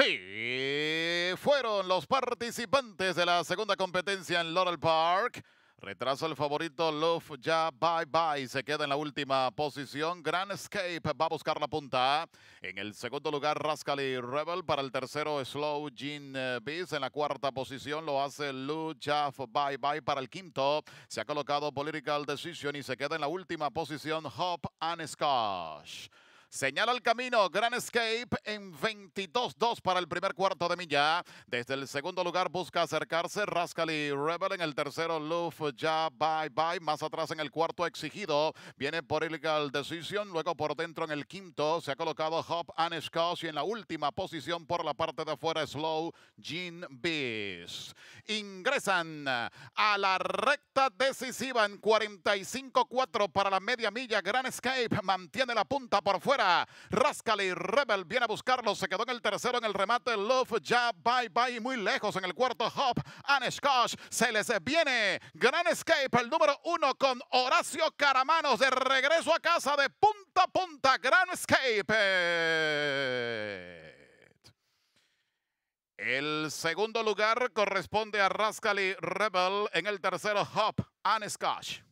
Sí, fueron los participantes de la segunda competencia en Laurel Park. Retraso el favorito, Love ya bye bye, se queda en la última posición. Grand Escape va a buscar la punta. En el segundo lugar, y Rebel. Para el tercero, Slow Gene eh, Beast. En la cuarta posición lo hace Love ya bye bye. Para el quinto, se ha colocado Political Decision y se queda en la última posición, Hop and Scotch. Señala el camino, Grand Escape en 22-2 para el primer cuarto de milla. Desde el segundo lugar busca acercarse Rascal y Rebel. En el tercero, Loop ya bye bye. Más atrás en el cuarto exigido. Viene por Illegal Decision. Luego por dentro en el quinto se ha colocado Hop and Scott. Y en la última posición por la parte de afuera, Slow Gene Bees. Ingresan a la recta decisiva en 45-4 para la media milla. Grand Escape mantiene la punta por fuera. Rascal y Rebel viene a buscarlo. Se quedó en el tercero en el remate. Love ya bye bye muy lejos en el cuarto hop. Aneshkosh se les viene. Grand escape el número uno con Horacio Caramanos de regreso a casa de punta a punta. Grand escape. El segundo lugar corresponde a y Rebel en el tercero Hop Aneshkosh.